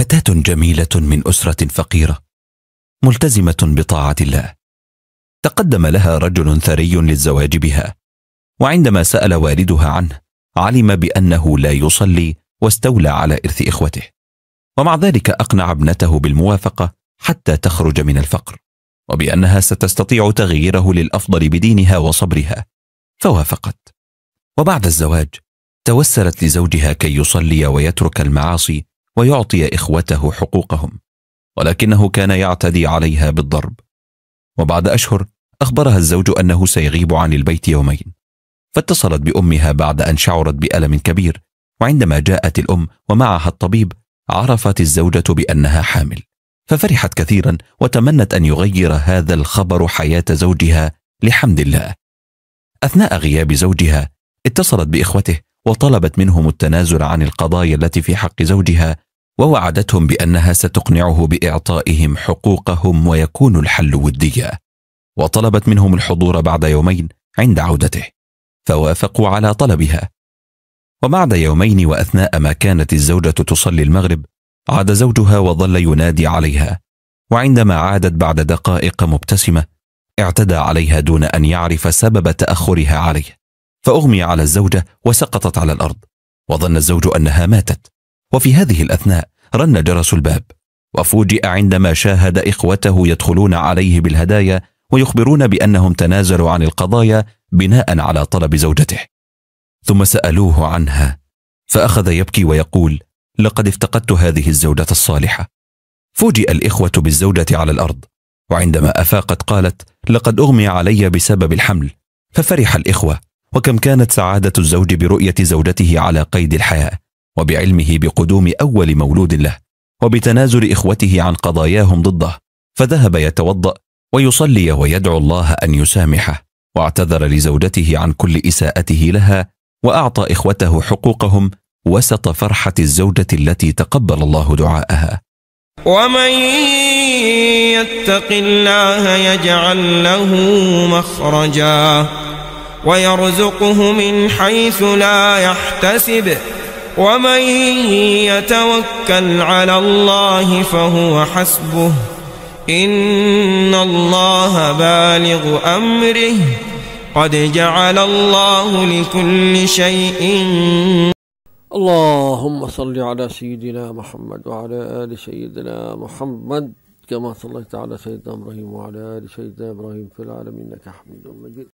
فتاة جميلة من أسرة فقيرة ملتزمة بطاعة الله تقدم لها رجل ثري للزواج بها وعندما سأل والدها عنه علم بأنه لا يصلي واستولى على إرث إخوته ومع ذلك أقنع ابنته بالموافقة حتى تخرج من الفقر وبأنها ستستطيع تغييره للأفضل بدينها وصبرها فوافقت وبعد الزواج توسلت لزوجها كي يصلي ويترك المعاصي ويعطي إخوته حقوقهم ولكنه كان يعتدي عليها بالضرب وبعد أشهر أخبرها الزوج أنه سيغيب عن البيت يومين فاتصلت بأمها بعد أن شعرت بألم كبير وعندما جاءت الأم ومعها الطبيب عرفت الزوجة بأنها حامل ففرحت كثيرا وتمنت أن يغير هذا الخبر حياة زوجها لحمد الله أثناء غياب زوجها اتصلت بإخوته وطلبت منهم التنازل عن القضايا التي في حق زوجها ووعدتهم بانها ستقنعه باعطائهم حقوقهم ويكون الحل وديا وطلبت منهم الحضور بعد يومين عند عودته فوافقوا على طلبها وبعد يومين واثناء ما كانت الزوجه تصلي المغرب عاد زوجها وظل ينادي عليها وعندما عادت بعد دقائق مبتسمه اعتدى عليها دون ان يعرف سبب تاخرها عليه فأغمي على الزوجة وسقطت على الأرض وظن الزوج أنها ماتت وفي هذه الأثناء رن جرس الباب وفوجئ عندما شاهد إخوته يدخلون عليه بالهدايا ويخبرون بأنهم تنازلوا عن القضايا بناء على طلب زوجته ثم سألوه عنها فأخذ يبكي ويقول لقد افتقدت هذه الزوجة الصالحة فوجئ الإخوة بالزوجة على الأرض وعندما أفاقت قالت لقد أغمي علي بسبب الحمل ففرح الإخوة وكم كانت سعادة الزوج برؤية زوجته على قيد الحياة وبعلمه بقدوم أول مولود له وبتنازل إخوته عن قضاياهم ضده فذهب يتوضأ ويصلي ويدعو الله أن يسامحه واعتذر لزوجته عن كل إساءته لها وأعطى إخوته حقوقهم وسط فرحة الزوجة التي تقبل الله دعاءها ومن يتق الله يجعل له مخرجا ويرزقه من حيث لا يحتسب ومن يتوكل على الله فهو حسبه إن الله بالغ أمره قد جعل الله لكل شيء اللهم صل على سيدنا محمد وعلى آل سيدنا محمد كما صليت على سيدنا إبراهيم وعلى آل سيدنا إبراهيم في العالمين إنك حميد مجيد